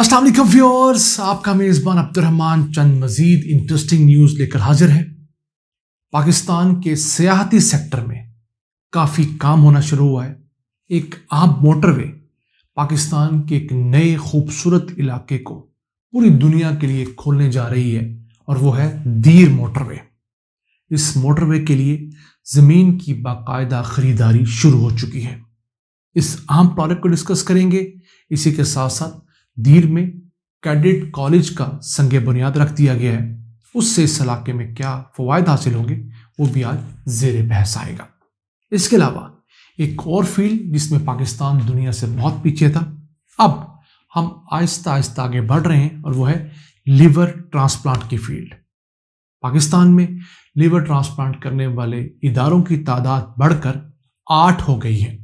अस्सलाम व्यूअर्स आपका मेज़बान अब्दुलरहमान चंद मजीद इंटरेस्टिंग न्यूज़ लेकर हाजिर है पाकिस्तान के सियाहती सेक्टर में काफ़ी काम होना शुरू हुआ है एक आम मोटरवे पाकिस्तान के एक नए खूबसूरत इलाके को पूरी दुनिया के लिए खोलने जा रही है और वो है दीर मोटरवे इस मोटरवे के लिए ज़मीन की बाकायदा ख़रीदारी शुरू हो चुकी है इस आम प्रोडक्ट को डिस्कस करेंगे इसी के साथ साथ दीर में कैडेट कॉलेज का संग बुनियाद रख दिया गया है उससे इस इलाके में क्या फवायद हासिल होंगे वो भी आज जेर बहस आएगा इसके अलावा एक और फील्ड जिसमें पाकिस्तान दुनिया से बहुत पीछे था अब हम आहिस्ता आहिस्ता आगे बढ़ रहे हैं और वो है लीवर ट्रांसप्लांट की फील्ड पाकिस्तान में लीवर ट्रांसप्लांट करने वाले इदारों की तादाद बढ़कर आठ हो गई है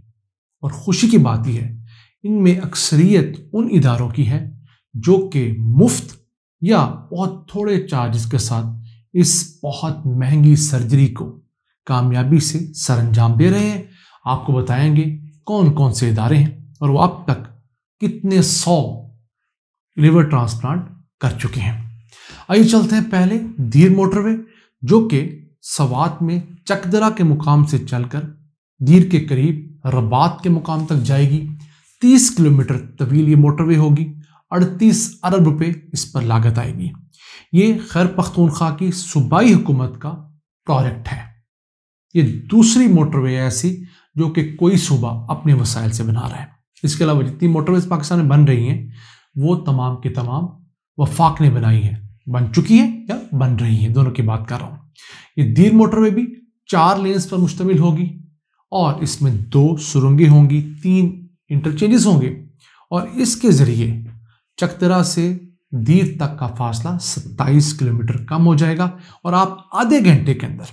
और खुशी की बात यह है इनमें अक्सरियत उन इदारों की है जो कि मुफ्त या बहुत थोड़े चार्जेस के साथ इस बहुत महंगी सर्जरी को कामयाबी से अंजाम दे रहे हैं आपको बताएंगे कौन कौन से इदारे हैं और वो अब तक कितने सौ लिवर ट्रांसप्लांट कर चुके हैं आइए चलते हैं पहले धीर मोटरवे जो कि सवात में चकदरा के मुकाम से चलकर धीर के करीब रबात के मुकाम तक जाएगी तीस किलोमीटर तवील ये मोटरवे होगी अड़तीस अरब रुपये इस पर लागत आएगी ये खैर पख्तूनख्वा की सूबाई हुकूमत का प्रोजेक्ट है ये दूसरी मोटरवे ऐसी जो कि कोई सूबा अपने वसाइल से बना रहा है इसके अलावा जितनी मोटरवेज पाकिस्तान में बन रही हैं वो तमाम के तमाम वफाक ने बनाई हैं बन चुकी है या बन रही हैं दोनों की बात कर रहा हूँ ये दीर मोटरवे भी चार लेंस पर मुश्तमिल होगी और इसमें दो सुरंगें होंगी तीन इंटरचेंजेस होंगे और इसके ज़रिए चकतरा से दीर तक का फासला 27 किलोमीटर कम हो जाएगा और आप आधे घंटे के अंदर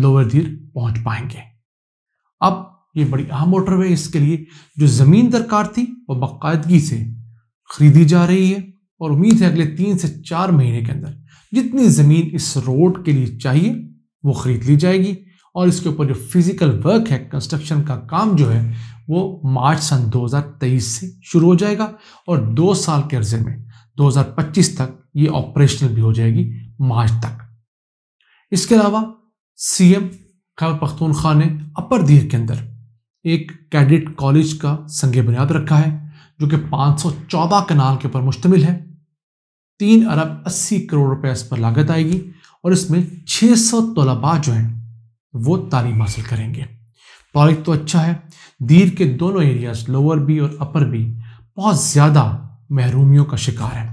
लोअर दीर पहुंच पाएंगे अब ये बड़ी अहम मोटरवे इसके लिए जो ज़मीन दरकार थी वो बाकायदगी से खरीदी जा रही है और उम्मीद है अगले तीन से चार महीने के अंदर जितनी ज़मीन इस रोड के लिए चाहिए वो ख़रीद ली जाएगी और इसके ऊपर जो फिजिकल वर्क है कंस्ट्रक्शन का काम जो है वो मार्च सन 2023 से शुरू हो जाएगा और दो साल के अर्जे में 2025 तक ये ऑपरेशनल भी हो जाएगी मार्च तक इसके अलावा सीएम खैबर पख्तूनख्वा ने अपर दीर e e के अंदर एक कैडेट कॉलेज का संग बुनियाद रखा है जो कि 514 कनाल के ऊपर मुश्तमिल है तीन अरब अस्सी करोड़ रुपए इस पर लागत आएगी और इसमें 600 सौ तलबा जो हैं वो तालीम हासिल करेंगे कॉलेज तो अच्छा है दीर के दोनों एरियाज लोअर भी और अपर भी बहुत ज़्यादा महरूमियों का शिकार है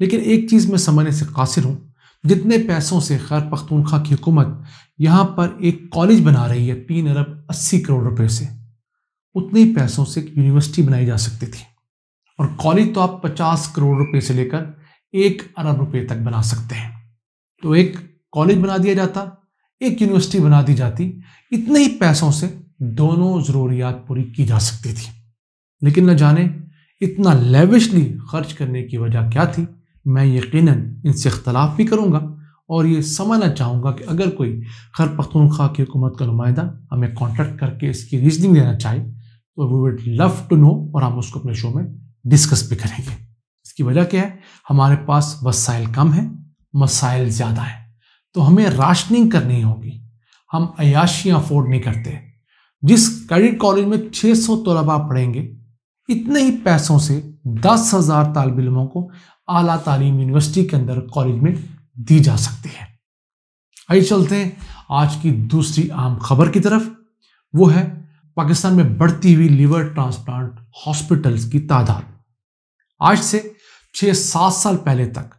लेकिन एक चीज़ मैं समझने से कासिर हूँ जितने पैसों से खैर पख्तूनखा की हुकूमत यहाँ पर एक कॉलेज बना रही है तीन अरब अस्सी करोड़ रुपए से उतने ही पैसों से एक यूनिवर्सिटी बनाई जा सकती थी और कॉलेज तो आप पचास करोड़ रुपए से लेकर एक अरब रुपए तक बना सकते हैं तो एक कॉलेज बना दिया जाता एक यूनिवर्सिटी बना दी जाती इतने ही पैसों से दोनों ज़रूरियात पूरी की जा सकती थी लेकिन न जाने इतना लेविशली खर्च करने की वजह क्या थी मैं यकीन इनसे इख्तलाफ भी करूँगा और ये समझना चाहूँगा कि अगर कोई खर पख्तनख्वा की हुकूमत का नुमाइंदा हमें कॉन्टैक्ट करके इसकी रीजनिंग देना चाहे तो we would love to know और हम उसको अपने शो में डिस्कस भी करेंगे इसकी वजह क्या है हमारे पास वसाइल कम है मसाइल ज़्यादा है तो हमें राशनिंग करनी होगी हम अयाशियाँ अफोर्ड नहीं करते जिस क्रेडिट कॉलेज में 600 सौ तलबा पढ़ेंगे इतने ही पैसों से दस हज़ार तालब इलमों को आला तालीम यूनिवर्सिटी के अंदर कॉलेज में दी जा सकती है आइए चलते हैं आज की दूसरी आम खबर की तरफ वो है पाकिस्तान में बढ़ती हुई लीवर ट्रांसप्लांट हॉस्पिटल्स की तादाद आज से छः सात साल पहले तक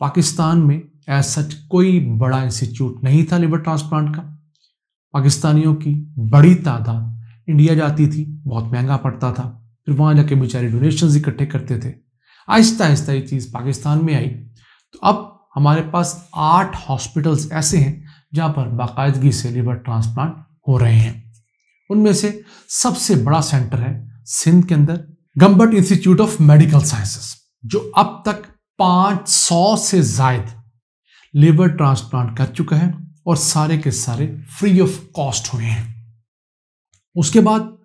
पाकिस्तान में एज सच कोई बड़ा इंस्टीट्यूट नहीं था लिवर ट्रांसप्लांट का पाकिस्तानियों की बड़ी तादाद इंडिया जाती थी बहुत महंगा पड़ता था फिर वहाँ जाके बेचारे डोनेशन इकट्ठे करते थे आहिस्ता आहिस्ता ये चीज़ पाकिस्तान में आई तो अब हमारे पास आठ हॉस्पिटल्स ऐसे हैं जहाँ पर बाकायदगी से लिवर ट्रांसप्लांट हो रहे हैं उनमें से सबसे बड़ा सेंटर है सिंध के अंदर Gambat institute of medical sciences जो अब तक 500 से जायद लिवर ट्रांसप्लांट कर चुका है और सारे के सारे फ्री ऑफ कॉस्ट हुए हैं उसके बाद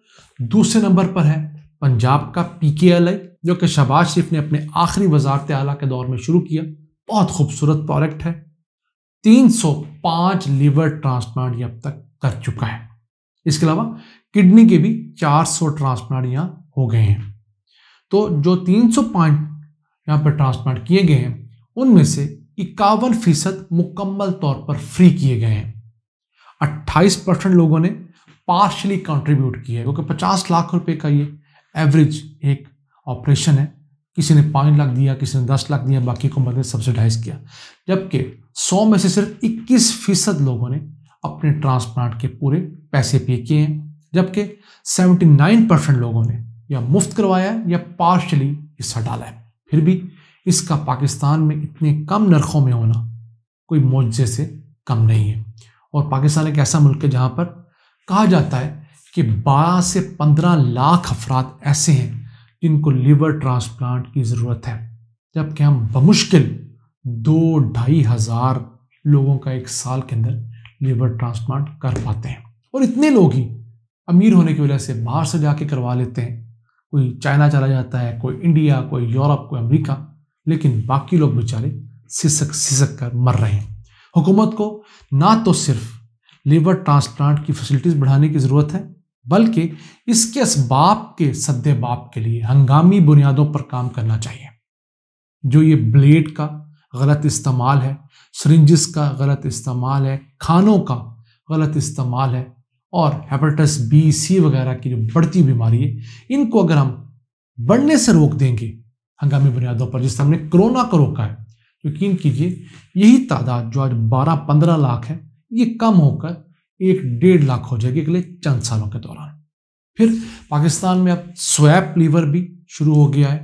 दूसरे नंबर पर है पंजाब का पी के एल आई जो कि शहबाज शरीफ ने अपने आखिरी वजारत आला के दौर में शुरू किया बहुत खूबसूरत प्रोडक्ट है 305 लीवर ट्रांसप्लांट ये अब तक कर चुका है इसके अलावा किडनी के भी 400 ट्रांसप्लांट यहाँ हो गए हैं तो जो 305 यहाँ पर ट्रांसप्लांट किए गए हैं उनमें से इक्यावन फीसद मुकम्मल तौर पर फ्री किए गए हैं 28 परसेंट लोगों ने पार्शली कंट्रीब्यूट किया है क्योंकि 50 लाख रुपए का ये एवरेज एक ऑपरेशन है किसी ने पाँच लाख दिया किसी ने दस लाख दिया बाकी को मदद सब्सिडाइज किया जबकि सौ में से सिर्फ इक्कीस फीसद लोगों ने अपने ट्रांसप्लांट के पूरे पैसे पे किए हैं जबकि सेवेंटी नाइन परसेंट लोगों ने या मुफ्त करवाया है या पार्शली हिस्सा डाला है फिर भी इसका पाकिस्तान में इतने कम नरखों में होना कोई मोजे से कम नहीं है और पाकिस्तान एक ऐसा मुल्क है जहाँ पर कहा जाता है कि 12 से 15 लाख अफराद ऐसे हैं जिनको लीवर ट्रांसप्लांट की ज़रूरत है जबकि हम बमुश्किल दो ढाई हज़ार लोगों का एक साल के अंदर लीवर ट्रांसप्लांट कर पाते हैं और इतने लोग ही अमीर होने की वजह से बाहर से जाके करवा लेते हैं कोई चाइना चला जाता है कोई इंडिया कोई यूरोप कोई अमरीका लेकिन बाकी लोग बेचारे सिसक सिसक कर मर रहे हैं हुकूमत को ना तो सिर्फ लीवर ट्रांसप्लांट की फैसिलिटीज़ बढ़ाने की ज़रूरत है बल्कि इसके इसबाब के सदे बाप के लिए हंगामी बुनियादों पर काम करना चाहिए जो ये ब्लेड का गलत इस्तेमाल है सरिंजिस का गलत इस्तेमाल है खानों का गलत इस्तेमाल है और हेपेटाइटिस बी सी वगैरह की जो बढ़ती बीमारी है इनको अगर हम बढ़ने से रोक देंगे हंगामी बुनियादों पर जिस हमने कोरोना को रोका है यकीन कीजिए यही तादाद जो आज बारह पंद्रह लाख है ये कम होकर एक डेढ़ लाख हो जाएगी अगले चंद सालों के दौरान फिर पाकिस्तान में अब स्वैप लीवर भी शुरू हो गया है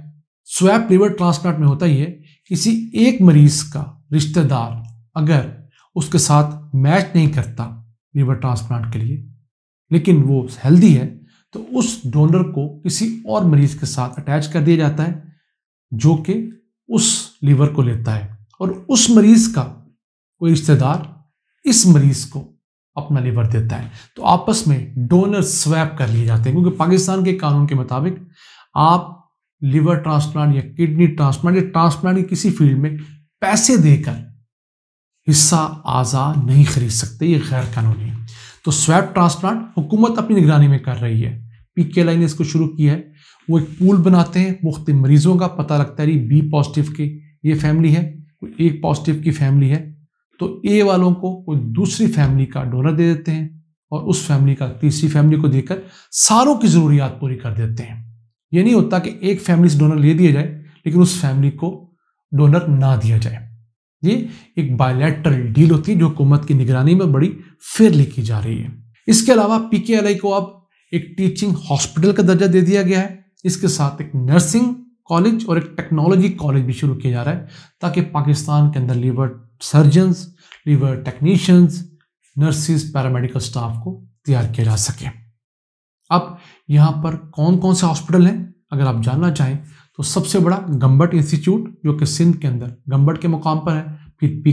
स्वैप लीवर ट्रांसप्लांट में होता ही है किसी एक मरीज का रिश्तेदार अगर उसके साथ मैच नहीं करता लीवर ट्रांसप्लांट के लिए लेकिन वो हेल्दी है तो उस डोनर को किसी और मरीज के साथ अटैच कर दिया जाता है जो कि उस लीवर को लेता है और उस मरीज का कोई रिश्तेदार इस मरीज को अपना लीवर देता है तो आपस में डोनर स्वैप कर लिए जाते हैं क्योंकि पाकिस्तान के कानून के मुताबिक आप लीवर ट्रांसप्लांट या किडनी ट्रांसप्लांट या ट्रांसप्लांट की किसी फील्ड में पैसे देकर हिस्सा आज़ा नहीं खरीद सकते ये गैर कानूनी है तो स्वैप ट्रांसप्लांट हुकूमत अपनी निगरानी में कर रही है पी के ने इसको शुरू किया है वो एक पूल बनाते हैं मुख्त मरीज़ों का पता लगता है बी पॉजिटिव की ये फैमिली है कोई एक पॉजिटिव की फैमिली है तो ए वालों को कोई दूसरी फैमिली का डोनर दे देते हैं और उस फैमिली का तीसरी फैमिली को देकर सारों की ज़रूरियात पूरी कर देते हैं ये नहीं होता कि एक फैमिली से डोनर ले दिया जाए लेकिन उस फैमिली को डोनर ना दिया जाए ये एक बायोलेट्रल डील होती है जो हुकूमत की निगरानी में बड़ी फेयरली की जा रही है इसके अलावा पी को अब एक टीचिंग हॉस्पिटल का दर्जा दे दिया गया है इसके साथ एक नर्सिंग कॉलेज और एक टेक्नोलॉजी कॉलेज भी शुरू किया जा रहा है ताकि पाकिस्तान के अंदर liver surgeons liver technicians nurses paramedical staff को तैयार किया जा सके अब यहाँ पर कौन कौन से हॉस्पिटल हैं अगर आप जानना चाहें तो सबसे बड़ा गंबट इंस्टीट्यूट जो कि सिंध के अंदर गंबट के मुकाम पर है फिर पी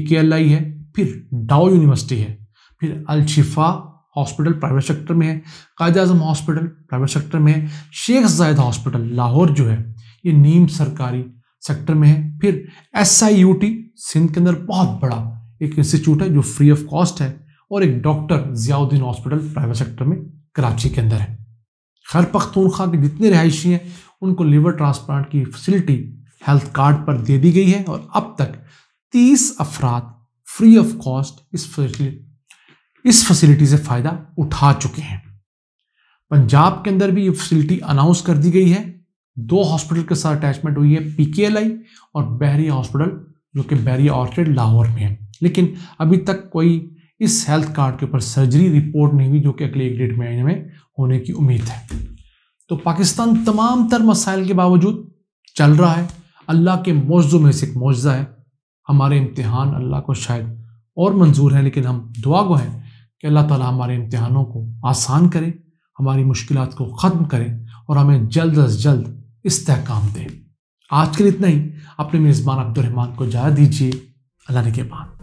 है फिर डाओ यूनिवर्सिटी है फिर अलशिफा हॉस्पिटल प्राइवेट सेक्टर में है कायद अजम हॉस्पिटल प्राइवेट सेक्टर में है शेख जायद हॉस्पिटल लाहौर जो है ये नीम सरकारी सेक्टर में है फिर S I U T Sindh के अंदर बहुत बड़ा एक इंस्टीट्यूट है जो फ्री ऑफ कॉस्ट है और एक doctor Ziauddin hospital private sector में कराची के अंदर है खैर पख्तूनख्वा के जितने रहायशी हैं उनको लिवर ट्रांसप्लांट की फैसिलिटी हेल्थ कार्ड पर दे दी गई है और अब तक तीस अफराद फ्री ऑफ कॉस्ट इस इस फैसिलिटी से फ़ायदा उठा चुके हैं पंजाब के अंदर भी ये फैसिलिटी अनाउंस कर दी गई है दो हॉस्पिटल के साथ अटैचमेंट हुई है पीकेएलआई और बहरिया हॉस्पिटल जो कि बहरिया ऑर्किड लाहौर में है लेकिन अभी तक कोई इस हेल्थ कार्ड के ऊपर सर्जरी रिपोर्ट नहीं हुई जो कि अगले एक डेढ़ महीने में होने की उम्मीद है तो पाकिस्तान तमाम तर मसाइल के बावजूद चल रहा है अल्लाह के मौजों में से एक मुआवजा है हमारे इम्तहान अल्लाह को शायद और मंजूर है लेकिन हम दुआ गो हैं कि अल्लाह ताला हमारे इम्तहानों को आसान करे हमारी मुश्किल को ख़त्म करे और हमें जल्द अज जल्द इस्तेकाम दे आज के लिए इतना ही अपने मेज़बान अब्दुलरहमान को जा दीजिए अल्लाह के बाद